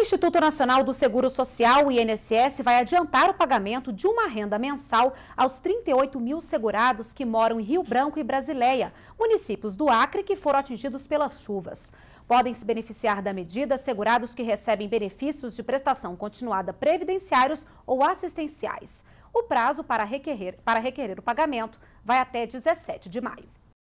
O Instituto Nacional do Seguro Social, o INSS, vai adiantar o pagamento de uma renda mensal aos 38 mil segurados que moram em Rio Branco e Brasileia, municípios do Acre que foram atingidos pelas chuvas. Podem se beneficiar da medida segurados que recebem benefícios de prestação continuada previdenciários ou assistenciais. O prazo para requerer, para requerer o pagamento vai até 17 de maio.